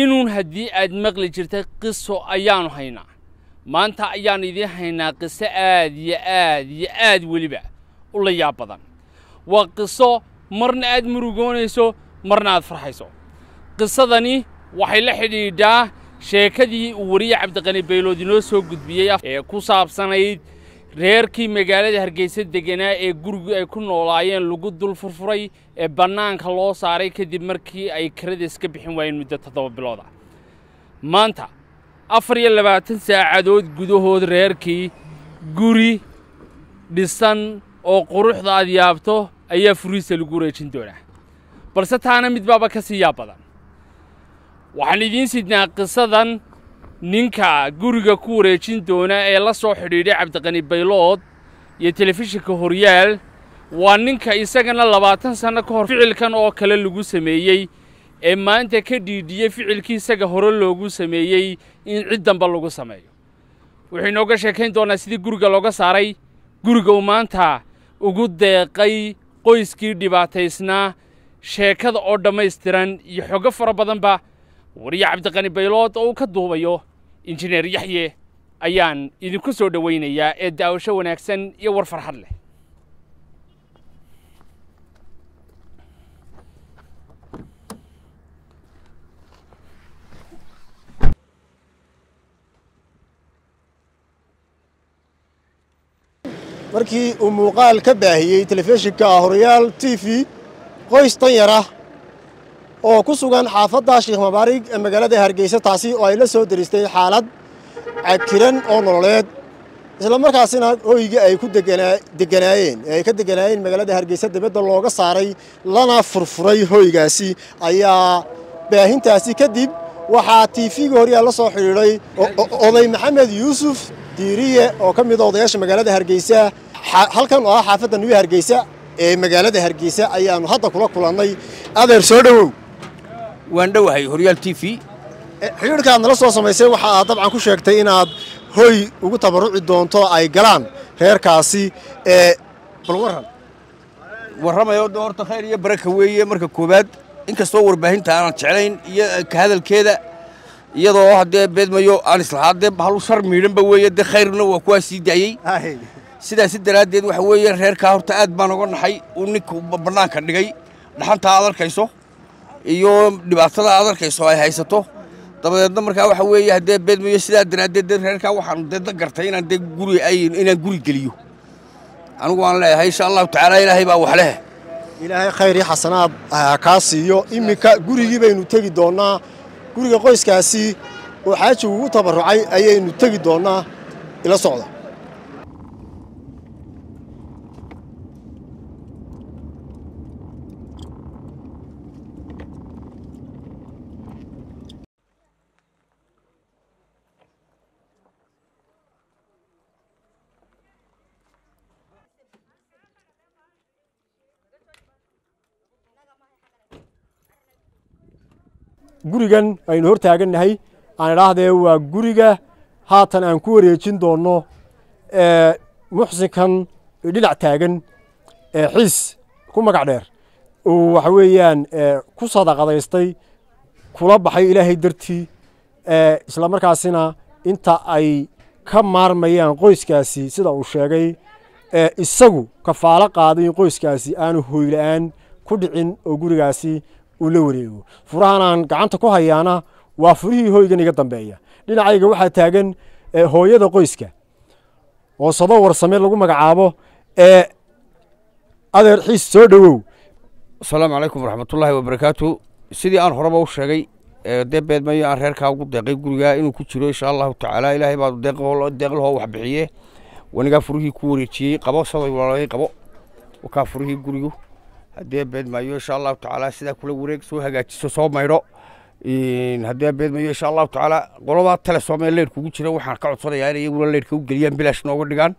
inuun haddii aad maqli jirtay qiso ayaanu haynaa maanta ayaanu idiin haynaa qiso aad iyo aad iyo aad weliba u la yaab badan waa qiso marna aad murugoonayso marna aad farxayso qisadani waxay la xidhiidhaa sheekadii uu wariye cabdiqani baylood inoo soo gudbiyey ee ku saabsanayd reerkii magaalada hargeysa deganaa ee gurigu ay ku noolaayeen lagu dul furfuray ee bannaanka loo saaray kadib markii ay kiradiis iska bixin waayeen muddo toddoba bilood ah maanta afar iyo labaatan saacadood gudahood reerkii guri dhisan oo quruxda aad yaabto ayaa furiisa lagu wareejin doonaa balse taana mid baaba ka sii yaab badan waxaan idiin sidnaa qisadan ninka guriga ku wareejin doona ee la soo xidhiidhay cabdiqani baylood iyo telefishinka horyaal waa ninka isagana labaatan sanno ka hor ficilkan oo kale lagu sameeyey ee maanta ka dhiidhiyey ficilkii isaga hore loogu sameeyey in cid danba lagu sameeyo wuxuu inooga sheekayn doonaa sidii guriga looga saaray guriga uu maanta ugu deeqay qoyskii dhibaataysnaa sheekada oo dhammaystiran iyo xogo fara badanba wariye cabdiqani baylood oo uu ka duubayo injineer yaxye ayaan idinku soo dhowaynayaa ee daawasho wanaagsan iyo war farxad leh markii uu muuqaal ka baahiyey telefishinka horyaal t v qoys danyar ah oo ku sugan xaafadda sheekh mabaarig ee magaalada hargeysa taasi oo ay la soo deristay xaalad cadkiran oo nololeed islamarkaasina ooyiga ay ku deganaayeen ee ay ka deganaayeen magaalada hargeysa dibadda looga saaray lana furfuray hooygaasi ayaa baahintaasi kadib waxaa t v-ga horyaal la soo xidhiiday oday maxamed yuusuf diiriye oo ka mid ah odayaasha magaalada hargeysa halkan oo ah xaafadda nuwi hargeysa ee magaalada hargeysa ayaanu hadda kula kulannay adeer soo dhowow waan dhowahay horyaal t v eh, xidhiidhka aad nala soo samaysay waxa aad dabcan ku sheegtay inaad hoy ugu tabarruci doonto ay galaan reerkaasi ee eh, balwaran warramayo horta khayr iyo baraka weeye marka koowaad inkastoo warbaahinta aanan jeclayn iyo eh, ka hadalkeeda iyadoo hadee beedmayo aan islahaadee halu shar miidhanba weeye dee khayrna waa kuwaa sii daayey sidaasi daraaddeed waxa weeye reerkaa horta aad baan oga naxay uu ninku bannaanka dhigay dhaxantaa aad arkayso iyo dhibaatada aad arkayso ay haysato dabadeedna markaa waxa weeye haddee beedmayo sidaa daraaddeed dee reerkaa waxaan deedna gartay inaan dee guri inaan guri geliyo anigu waan leeyahay insha allahu tacaala ilaahay baa wax leh ilaahay khayr iyo xasanaad kaa siiyo iminka gurigii baynu tegi doonnaa guriga qoyskaasi oo xaaji ugu tabarrucay ayaynu tegi doonnaa ila socda gurigan aynu hor taagannahay aan idhaahdee waa guriga haatan aan ku wareejin doonno muxsinkan dhinac taagan xiis ku magac dheer uu waxa weeyaan ku sadaqadaystay kula baxay ilaahay dartii isla markaasina inta ay ka maarmayaan qoyskaasi sida uu sheegay isagu kafaalo qaaday in qoyskaasi aanu hoyla'aan ku dhicin oo gurigaasi uu la wareego furahan aan gacanta ku hayaana waa furihii hoygan iga dambeeya dhinacayga waxaa taagan eh, hooyada qoyska oo sado warsame lagu magacaabo ee eh, adeer xiis soo dhowow asalaamu calaykum waraxmatullaahi wabarakaatu sidii aan horeba u sheegay eh, dee beedmayo aan reerkaa ugu deeqay gurigaa inuu ku jiro insha allahu tacaala ilaahay baa deeqlahoo wax bixiye wanigaa furihii ku wareejiyey qabo saday walaalay qabo wakaa furihii gurigu haddii beedmaayo insha allahu tacaala sidaa kula wareeg soo hagaajiso soo maydho haddii beedmaayo insha allahu tacaala qoladaa tale soomaaliya leyrka ugu jira waxaan ka codsanayaa inay iyaguna leyrka u geliyaan bilaash nooga dhigaan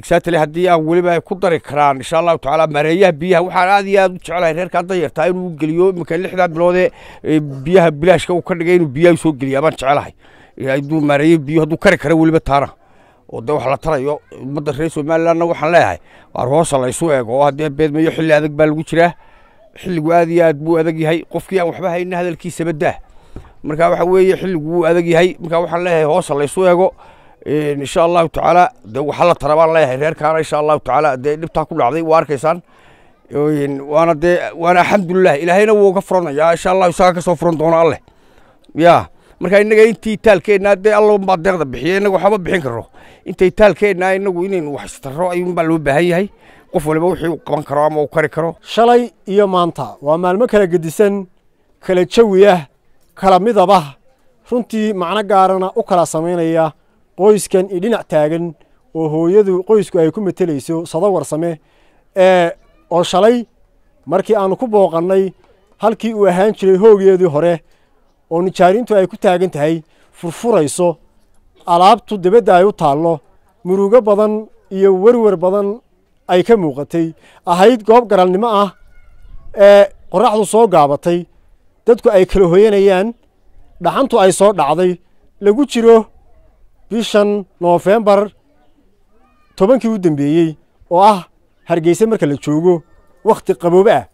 exatly haddii aan weliba ku dari karaan insha allahu tacaala mareeyaha biyaha waxaan aad iyo aad u jeclahay reerkaan danyartaa inuu geliyo iminka lixdaa biloodee biyaha bilaashka uu ka dhigay inuu biyaha soo geliyaa baan jecelahay hadduu mareeyo biyo hadduu kari kara weliba taana oo de wax la tarayo ummadda reer somalilandna waxaan leeyahay waar hoosa la ysu eego oo haddee beedmayo xilli adag baa lagu jiraa xilligu aad iyo aad buu adag yahay qofkii aan waxba hayna hadalkiisaba daah marka waxa weeye xilligu wuu adag yahay marka waxaan leeyahay hoosa la ysu eego insha allahu tacaala de waxaa la tara baan leeyahay reerkaana insha allahu tacaala dee dhibtaa ku dhacday waa arkaysaan waana dee waana alxamdulilah ilaahayna wuu uga furanayaa insha allahu isagaa ka soo furan doona alleh ya marka innaga intii taalkeennaa dee allabaa deeqda bixiya innaga waxama bixin karo intay taalkeennaa innagu inaynu wax istarro ayuunbaa loo baahan yahay qof waliba wixii uu qaban karo ama uu kari karo shalay iyo maanta waa maalmo kala gedisan kala jawi ah kala midab runtii macno gaarana u kala samaynaya qoyskan io dhinac taagan oo hooyadu qoysku ay ku matelayso sadawar same oo shalay markii aannu ku booqannay halkii uu ahaan jiray hoogeedii hore oo nijaariintu ay ku taagan tahay furfurayso alaabtu dibadda ay u taallo murugo badan iyo werwer badan ay ka muuqatay ahayd goob garalnimo ah ee qoraxdu soo gaabatay dadku ay kala hoyanayaan dhaxantu ay soo dhacday lagu jiro bishan noofembar tobankii u dambeeyey oo ah hargeysa marka la joogo wakhti qaboobe ah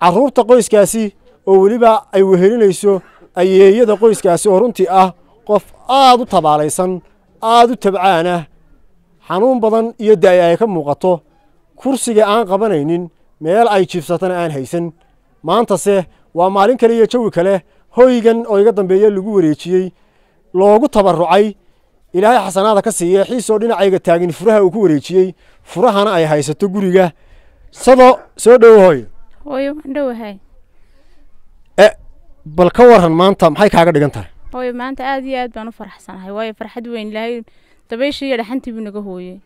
carruurta qoyskaasi oo weliba ay wehelinayso ayeeyada qoyskaasi oo runtii ah qof aad u tabaalaysan aad u tabcaan ah xanuun badan iyo daaya ay ka muuqato kursiga aan qabanaynin meel ay jiifsatana aan haysan maantase waa maalin kale iyo jawi kale hoygan oo iga dambeeya lagu wareejiyey loogu tabarucay ilaahay xasanaada ka siiye xiisoo dhinacayga taagin furaha uu ku wareejiyey furahana ay haysato guriga sado soo dhowo hooyo hooyo dhowahay bal ka waran maanta maxay kaaga dhigan tahay hooyo maanta aada iyo aad baan u faraxsanahay waayo farxad weyn ilaahay dabayshii iyo dhaxantii naga hooyey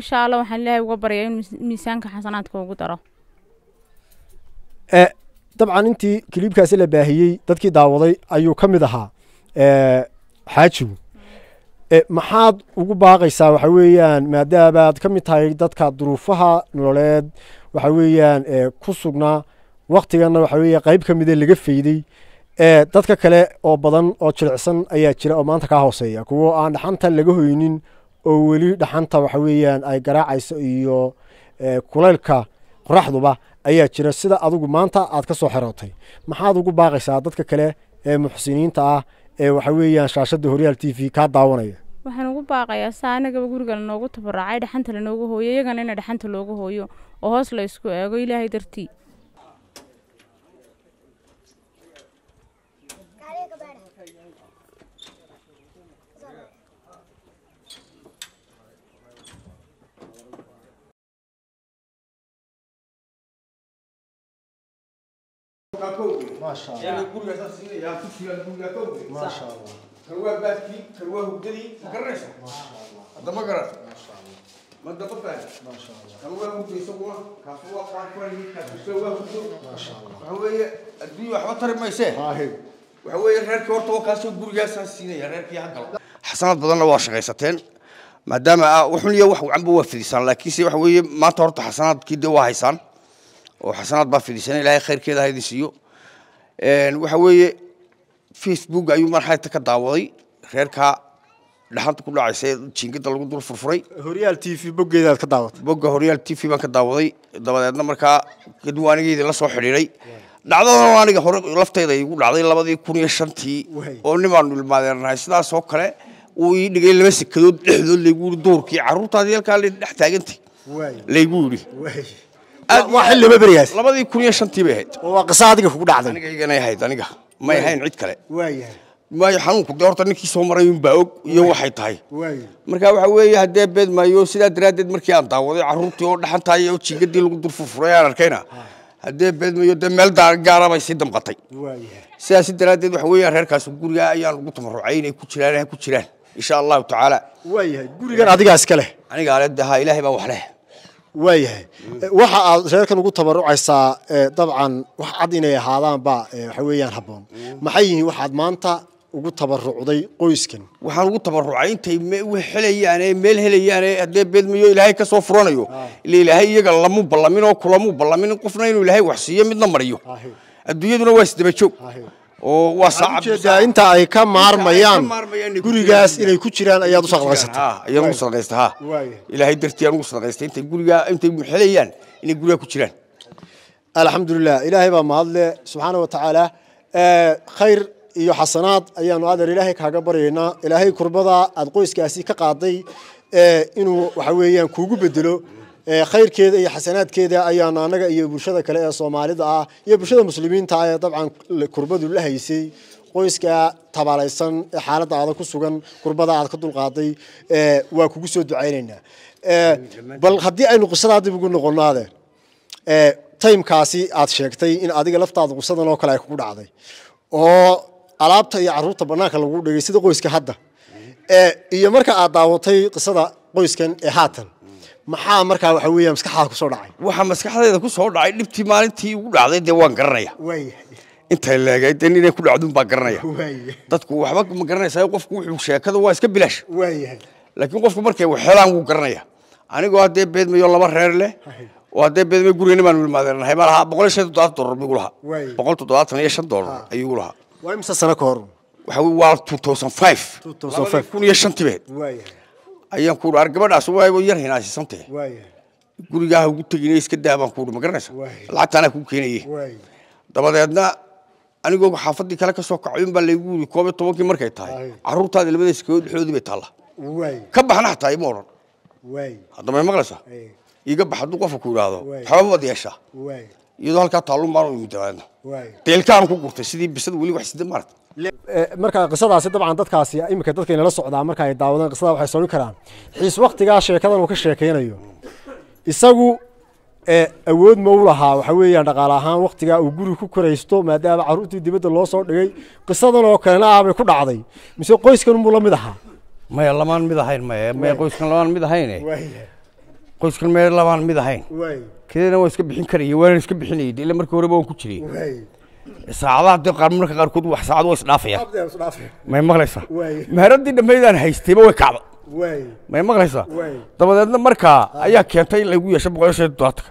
insha allah waxaan ilaahay uga baryaa inuu miisaanka xasanaadka ugu daro eh, dabcan intii kiliibkaasi la baahiyey dadkii daawaday ayuu ka mid ahaa eh, xaajigu eh, maxaad ugu baaqaysaa waxa weeyaan maadaama ka mid tahay dadka duruufaha nololeed waxa weeyaan ku sugnaa waktigana waxa wey qayb ka mid ee laga fayday dadka kale oo badan oo jilicsan ayaa jira oo maanta kaa hooseeya kuwo aan dhaxanta laga hoynin oo weli dhaxanta waxa weeyaan ay garaacayso iyo kulaylka qoraxduba ayaa jira sida adugu maanta aad ka soo xerootay maxaad ugu baaqaysaa dadka kale ee muxsiniinta ah ee waxa weeyaan shaashadda horyaal t v kaa daawanaya waxaan ugu baaqayaa saa anagaba guriga lanoogu tabaracay dhaxanta lanoogu hooyo iyagana ina dhaxanta loogu hooyo oo hoos la ysku eego ilaahay dartii ما شاء الله يعني كل اساس يا تشيل كل كوبي ما شاء الله كروه باتكي كروه بدري مقرشه ما شاء الله هذا مقرر ما شاء الله ما دقتها ما شاء الله كروه بدري سوا كفوا قاقوري كسوا ما شاء الله هو الدنيا واحد ترى ما يسه هاي وهو ريرك horta waa kaasoo gurigaasaan siinaya reerkii hadal xasanad badanna waa shaqaysateen maadaama wuxun iyo wax wacanba oo xasanaad baa fidhiisana ilahay khayrkeeda ha idin siiyo waxa weeye facebook ayuu mar hayta ka daawaday reerkaa dhaxanta ku dhacaysay jiingada lagu dul furfuray horyaal t v boggeedaad ka daawatay bogga horyaal t v baan ka daawaday dabadeedna markaa kadib anigeyda la soo xidhiidhay dhacdadana aniga hore laftayda igu dhacday labadii kun iyo shantii oo nimaanu ilmaadeennahay sidaas oo kale uu ii dhigay laba sekadood dhexdood laygu yidhi duurkii carruurtaadi halkaa dhex taagantay laygu yidhi waa xilli bebrigaas labadii kun iyo shantii bay ahayd waa qiso adiga kugu dhacday anigaygana ahayd aniga may ahayn cid kale waayahay maayo xanuunku de horta ninkii soo maray unbaa og iyo waxay tahay marka waxa weeye haddee beed maayo sidaa daraaddeed markii aan daawaday carruurtii oo dhaxantahay oo jigadii lagu durfurfuray aan arkayna haddee beed maayo dee meel gaara bay sii damqatay sidaasi daraaddeed waxa weeyaan reerkaas guriga ayaan ugu tamarucay inay ku jiraan ku jiraan insha allahu tacaala waayahay gurigan adigaa iska leh anigaa le de ha ilaahay baa wax leh waayahay waxa aad reerkan ugu tabarucaysaa eh, dabcan wax cad inay ahaadaanba eh, waxa weeyaan habboon maxay yihiin waxaad maanta ugu tabarucday qoyskan waxaan ugu tabarucay intay helayaane eh, meel helayaan haddee beedmayo ilaahay kasoo furanayo ah. ile ilaahay iyaga lamu ballamin oo kulamuu ballamin qofna inuu ilaahay wax siiyo midna mariyo adduunyaduna waa isdabajoog oo wasaacabjeedaa inta ay ka maarmayaan gurigaas inay ku jiraan ayaad u sadaqaysatay ayaan ha ilaahay dartii aan ugu sadaqaystay intay gurigaa intay muxelayaan inay gurigaa ku jiraan alxamdulilah ilaahay baa mahadle subxaana wa tacaala eh, khayr iyo xasanaad ayaanu adeer ilaahay kaaga baryaynaa ilaahay kurbada aad qoyskaasi ka qaaday eh, inuu waxa weeyaan kuugu bedelo khayrkeeda iyo xasanaadkeeda ayaanu annaga iyo bulshada kale ee soomaalida ah iyo bulshada muslimiinta ah ee dabcan kurbadu la haysay qoyska tabaalaysan ee xaaladda aada ku sugan kurbada aad ka dulqaaday waa kugu soo ducaynaynaa bal haddii aynu qisadaa ugu noqonaade taymkaasi aad sheegtay in adiga laftaada qisadan oo kale ay kugu dhacday oo alaabta iyo caruurta banaanka lagu dhigay sida qoyska hadda iyo marka aad daawatay qisada qoyskan ee haatan maxaa markaa waxa weeyaan maskaxaada kusoo dhacay waxa maskaxdayda kusoo dhacay dhibtii maalintii igu dhacday dee waan garanaya intaa laagay dee inay ku dhacdun baa garanaya dadku waxba ma garanaysaa qofku wuxuu sheekada waa iska bilaash laakiin qofku markay waxelaan wuu garanaya anigoo haddee beedmayo laba reer leh oo haddee beedmayo gurigeena baan imaadeenahay baa lahaa boqol iyo shan toddobaatan dollar buu lahaa boqol toddobaatan iyo shan dollar ah. ayuu igu lahaa waa imse sano ka hor waxa waa two thousand five kun iyo shan tibeed ayaan ku ar gabadhaas waayba yar hinaasisantahe gurigaa ha ugu tegine iska daa baan kuuhi ma garanaysa lacagtaanaa kuu keenaye dabadeedna anigoo xaafaddii kale ka soo kacay un baa laygu yiri koob iyo tobankii markay tahay carruurtaada labadaysa koo dhexdoodii bay taalla ka baxna hataa ima odhan hadda may maqlaysaa iga bax hadduu qofka ku yidhaahdo xooma wad yeeshaa iyadoo halkaa taalluun baan u imid dabadeedna deelkaaan ku gurtay sidii bisad weli wax sida maaragta Eh, marka qisadaasi dabcan dadkaasi iminka dadkayna la socdaa marka ay daawadaan qisada waxay soo karaan xiis waktigaa sheekadan uu ka sheekeynayo isagu eh, awood ma u lahaa waxa weeyaan dhaqaale ahaan waktigaa uu guriga ku koraysto maadaama caruurtii dibadda loo soo dhigay qisadan oo kalena ahbay ku dhacday mise qoyskan muu la mid ahaa maya lamaan mid ahayn maya maya qoyskan lamaan mid ahayne qoyskan maya lamaan mid ahayn eh? kadeena waan iska bixin karaya waana iska bixinayay ila markii horeba waan ku jiriyey saacadaha de qaar marka qaarkood wax saacad waa isdhaafayaan may maqlaysaa maharaddii dhammaydaan haystayba way kacda may maqlaysaa dabadeedna markaa ayaa keentay in laygu yeesho boqol shan dodaatanka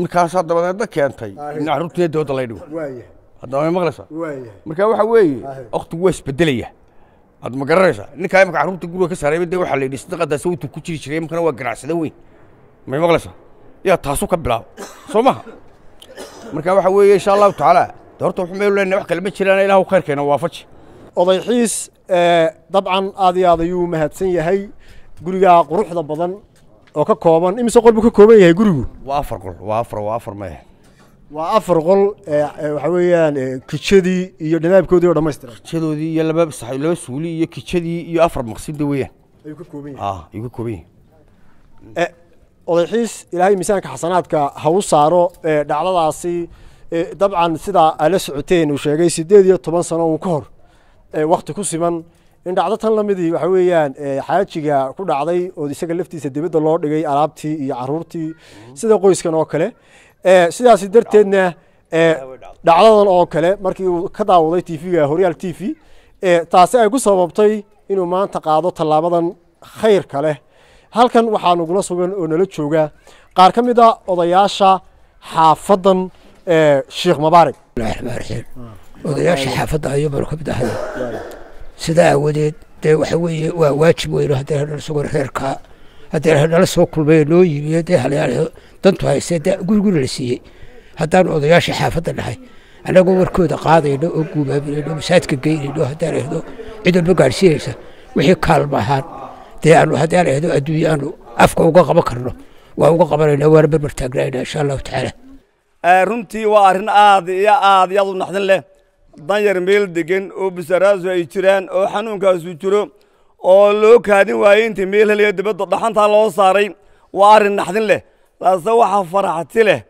markaasaa dabadeedna keentay in carruurtiina dooda lay dhigo haddaba may maqlaysaa marka waxa weeye waktigu waa isbedelaya aad ma garanaysaa ninkaa imaka carruurta guriga ka saarayba dee waxaa la yidhi sadaqadaas weytu ku jiri jiray imkana waa ganacsada weyn may maqlaysaa yaa taasu ka bilaaba soo maha marka waxa weeye insha allahu tacaala horta waxu meel lena wax kale ma jiraan ilahu khayrkeena waafaji oday xiis eh, dabcan aad iyo aad ayuu mahadsan yahay gurigaa quruxda badan oo ka kooban imise qol buu ka kooban yahay gurigu waa afar qol waa afar waa afar maya waa afar qol eh, eh, waxa weeyaan kijadii iyo dhanaabkoodii oo dhammaystiran kijadoodii iyo laba sax laba suuli iyo kijadii iyo afar maqsida weeyaan ayuu ka kooban yahay ah ayuu ka kooban yahay odayxiis ilaahay miisaanka xasanaadka hau u saaro dhacdadaasi dabcan sidaa aad la socoteen uu sheegay siddeed iyo toban sano uun ka hor wakhti ku siman in dhacdo tan lamidii waxa weeyaan xaajiga ku dhacday oo isaga laftiisa dibadda loo dhigay alaabtii iyo caruurtii sida qoyskan oo kale sidaasi darteedna dhacdadan oo kale markii uu ka daawaday tv-ga horyaal t v taasi ay ku sababtay inuu maanta qaado tallaabadan khayrka leh halkan waxaa nagula sugan oo nala jooga qaar ka mid a odayaasha xaafadan sheekh mabaarig raxmaanraxiim odayaasha xaafadda ayuubaanu ka mid ahday sidaa aawadeed dee waxa weeye waa waajib weyno haddii hanasagoo reerkaa haddii hanala soo kulmay noo yimiyo dee halyaal dantu haysee dee guriguna la siiyey haddaanu odayaasha xaafadda nahay annagoo warkooda qaadayno oo guumaaminayno masaajidka geynayno haddaan ehdo cid gaadhsiinaysa wixii kaalma ahaan dee aanu haddaan ahdo adduunye aanu afka uga qaban karno waa uga qabanayna waana barbar taagnaynaa insha allahu tacaala eh, runtii waa arrin aad iyo aad iyo aad u naxdin leh danyar meel degan oo busaraasu ay jiraan oo xanuunkaasu jiro oo loo kaadin waayey intii meel helaya dibadda dhaxantaa loo saaray waa arrin naxdin leh laase waxaa faraxti leh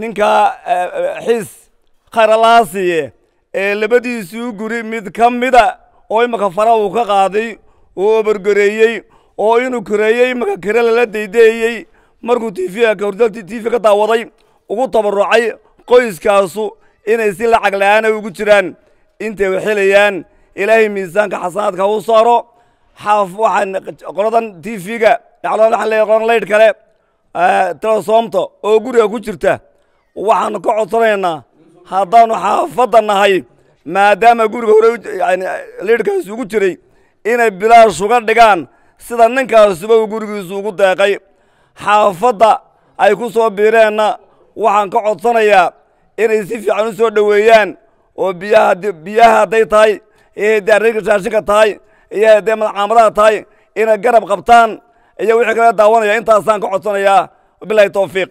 ninka eh, xiis kharalaasiye ee labadiisuu guri mid ka mida oo imaka fara uu ka qaaday uu obargoreeyey oo inuu koreeyey makakere la daydeeyey markuu tiifiga kahortagti tiifi ka daawaday ugu tabarucay qoyskaasu inay si lacag la'aana ah ugu jiraan intay waxelayaan ilaahay miisaanka xasanaadka hau saaro xaaf waxaan qoladan tiifiga qolan layd kale telesoomto oo guriga ku jirta waxaan ka codsanaynaa haddaanu xaafadda nahay maadaama guriga hore laydhkaasi ugu jiray inay bilaash uga dhigaan sida ninkaasuba uu gurigiisu ugu deeqay xaafadda ay ku soo biireenna waxaan ka codsanayaa inay si fiican u soo dhoweeyaan oo biyaha hadday tahay iyo haddii arreerka shaashinka tahay iyo haddii madcaamadaha tahay inay garab qabtaan iyo wixii kala daawanaya intaasaan ka codsanayaa bilahi towfiiq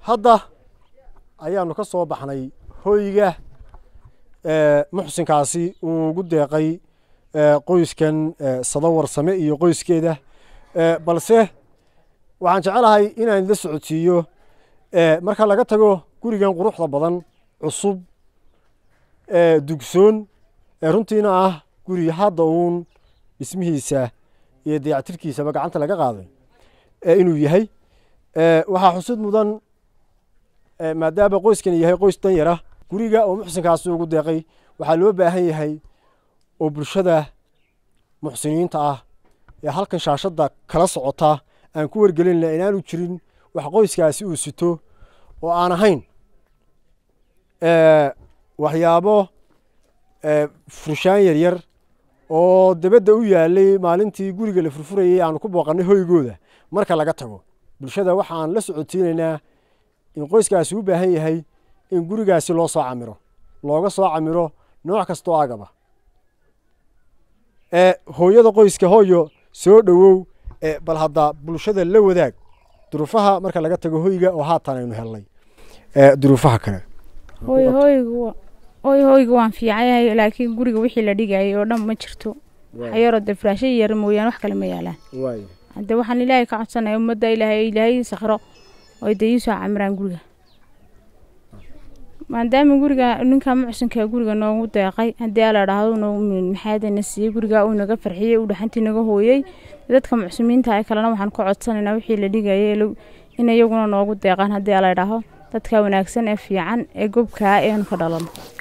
hadda ayaanu ka soo baxnay hoyga muxsinkaasi uu ugu deeqay qoyskan sadawar same iyo qoyskeeda balse waxaan jecelahay inaan la socodsiiyo marka laga tago gurigan quruxda badan cusub dugsoon runtiina ah guri hadda uun dhismihiisa iyo dayactirkiisaba gacanta laga qaaday inuu yahay waxaa xusid mudan maadaama qoyskani yahay qoys dan yara guriga oo muxsinkaasi ugu deeqay waxaa loo baahan yahay oo bulshada muxsiniinta ah ee halkan shaashadda kala socota aan ku wargelinna inaanu jirin wax qoyskaasi uu sito oo aan ahayn waxyaabo furshaan yaryar oo dabadda u yaalay maalintii guriga la furfurayay aanu ku booqannay hoygooda marka laga tago bulshada waxaan la socotiinaynaa in qoyskaasi u baahan yahay in gurigaasi loo soo camiro looga soo camiro nooc kastoo agaba hooyada qoyska hooyo soo dhowow bal haddaa bulshada la wadaag duruufaha marka laga tago hoyga oo haatan aynu helnay hellay duruufaha kale hoy hoyga waan fiicanyahay laakiin guriga wixii la dhigayay oo dhan ma jirto waxayaroo dee firaasha yara mooyaane wax kale ma yaalaan hadde waxaan ilaahay ka codsanaya ummadda ilaahay ilaahay sakhro oo de iisoo camiraan guriga maadaama guriga ninkaa mucsinkaa guriga noogu deeqay haddii ala dhahdo noogu miin maxaadana siiyey gurigaa uu naga farxiyey uu dhaxantii naga hooyey dadka mucsimiinta ay kalena waxaan ka codsanaynaa wixii la dhigaya in iyaguna noogu deeqaan haddii ala dhaho dadka wanaagsan ee fiican ee gobkaa ah, eenu ka dhalano